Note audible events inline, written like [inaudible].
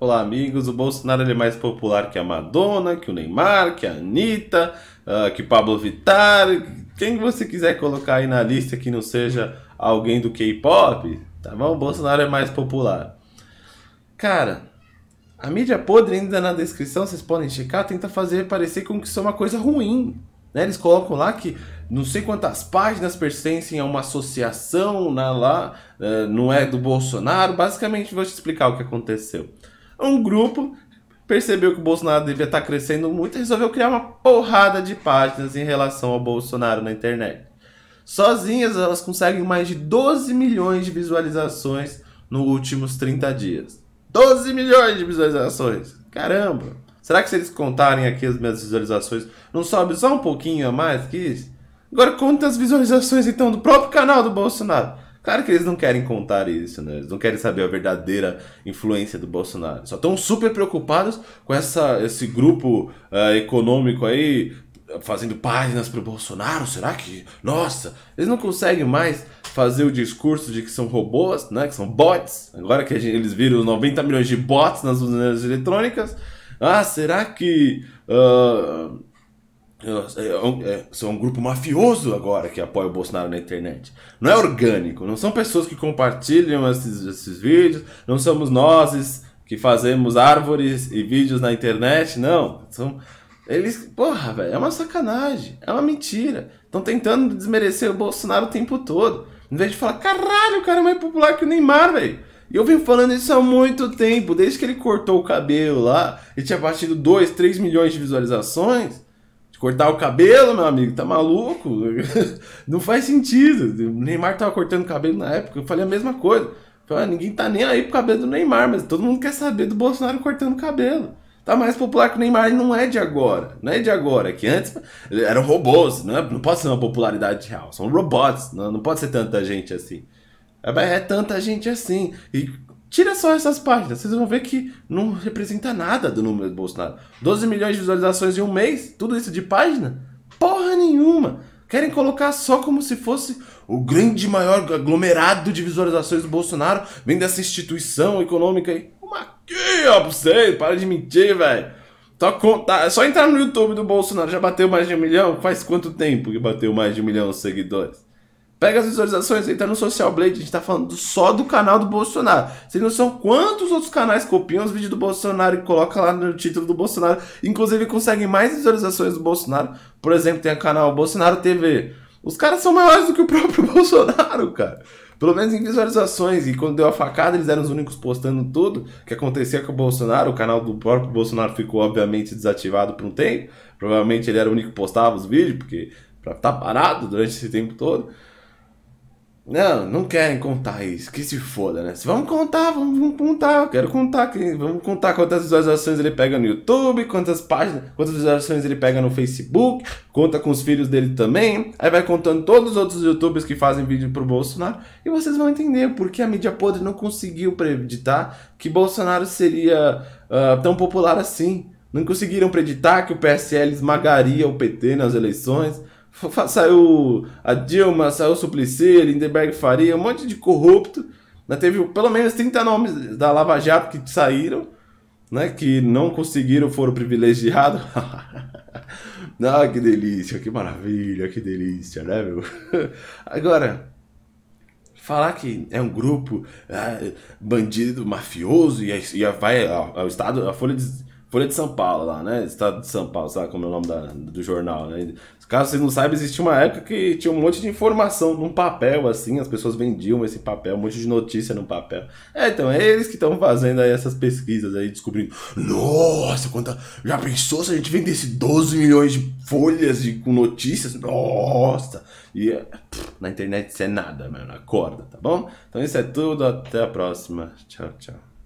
Olá, amigos. O Bolsonaro é mais popular que a Madonna, que o Neymar, que a Anitta, uh, que o Pablo Vittar. Quem você quiser colocar aí na lista que não seja alguém do K-pop, tá bom? O Bolsonaro é mais popular. Cara, a mídia podre ainda na descrição, vocês podem checar, tenta fazer parecer como que isso é uma coisa ruim. Né? Eles colocam lá que não sei quantas páginas pertencem a uma associação né, lá, uh, não é do Bolsonaro. Basicamente, vou te explicar o que aconteceu um grupo percebeu que o Bolsonaro devia estar tá crescendo muito e resolveu criar uma porrada de páginas em relação ao Bolsonaro na internet. Sozinhas, elas conseguem mais de 12 milhões de visualizações nos últimos 30 dias. 12 milhões de visualizações! Caramba! Será que se eles contarem aqui as minhas visualizações, não sobe só um pouquinho a mais que isso? Agora, quantas visualizações então do próprio canal do Bolsonaro? Claro que eles não querem contar isso, né? Eles não querem saber a verdadeira influência do Bolsonaro. Só estão super preocupados com essa, esse grupo uh, econômico aí fazendo páginas pro Bolsonaro. Será que. Nossa! Eles não conseguem mais fazer o discurso de que são robôs, né? Que são bots. Agora que gente, eles viram 90 milhões de bots nas urnas eletrônicas. Ah, será que. Uh, é, é, é, é, são um grupo mafioso agora que apoia o Bolsonaro na internet. Não é orgânico, não são pessoas que compartilham esses, esses vídeos, não somos nós que fazemos árvores e vídeos na internet, não. São. Eles. Porra, velho, é uma sacanagem, é uma mentira. Estão tentando desmerecer o Bolsonaro o tempo todo. Em vez de falar, caralho, o cara é mais popular que o Neymar, velho. E eu venho falando isso há muito tempo, desde que ele cortou o cabelo lá e tinha batido 2, 3 milhões de visualizações. De cortar o cabelo, meu amigo, tá maluco? [laughs] Não faz sentido. O Neymar tava cortando cabelo na época, eu falei a mesma coisa. Falei, ah, ninguém tá nem aí pro cabelo do Neymar, mas todo mundo quer saber do Bolsonaro cortando cabelo. Tá mais popular que o Neymar e não é de agora. Não é de agora, é que antes eram robôs, não, é, não pode ser uma popularidade real. São robôs, não, não pode ser tanta gente assim. É, é tanta gente assim. E Tira só essas páginas, vocês vão ver que não representa nada do número do Bolsonaro. 12 milhões de visualizações em um mês, tudo isso de página? Porra nenhuma! Querem colocar só como se fosse o grande maior aglomerado de visualizações do Bolsonaro, vem dessa instituição econômica aí. Uma aqui, ó, pra vocês, para de mentir, velho. Só, tá tá, é só entrar no YouTube do Bolsonaro, já bateu mais de um milhão? Faz quanto tempo que bateu mais de um milhão de seguidores? Pega as visualizações, entra no Social Blade, a gente tá falando só do canal do Bolsonaro. Vocês não são quantos outros canais copiam os vídeos do Bolsonaro e colocam lá no título do Bolsonaro. Inclusive conseguem mais visualizações do Bolsonaro. Por exemplo, tem o canal Bolsonaro TV. Os caras são maiores do que o próprio [laughs] Bolsonaro, cara. Pelo menos em visualizações. E quando deu a facada, eles eram os únicos postando tudo que acontecia com o Bolsonaro. O canal do próprio Bolsonaro ficou, obviamente, desativado por um tempo. Provavelmente ele era o único que postava os vídeos, porque pra estar tá parado durante esse tempo todo. Não, não querem contar isso, que se foda, né? Vamos contar, vamos, vamos contar, eu quero contar, que, vamos contar quantas visualizações ele pega no YouTube, quantas páginas, quantas visualizações ele pega no Facebook, conta com os filhos dele também, aí vai contando todos os outros youtubers que fazem vídeo pro Bolsonaro, e vocês vão entender porque a mídia podre não conseguiu preditar que Bolsonaro seria uh, tão popular assim. Não conseguiram preditar que o PSL esmagaria o PT nas eleições, [laughs] Saiu a Dilma, saiu o Suplicy, Lindenberg Faria, um monte de corrupto. Né? Teve pelo menos 30 nomes da Lava Jato que saíram, né? que não conseguiram, foram privilegiados. [laughs] ah, que delícia, que maravilha, que delícia, né, meu? [laughs] Agora, falar que é um grupo ah, bandido, mafioso, e, e vai ao Estado, a Folha de Folha de São Paulo lá, né? Estado de São Paulo, sabe como é o nome da, do jornal, né? Caso vocês não saibam, existia uma época que tinha um monte de informação num papel, assim, as pessoas vendiam esse papel, um monte de notícia num papel. É, então, é eles que estão fazendo aí essas pesquisas aí, descobrindo. Nossa, quanta. Já pensou se a gente vendesse 12 milhões de folhas de, com notícias? Nossa! E pff, na internet isso é nada, mano. Acorda, tá bom? Então isso é tudo, até a próxima. Tchau, tchau.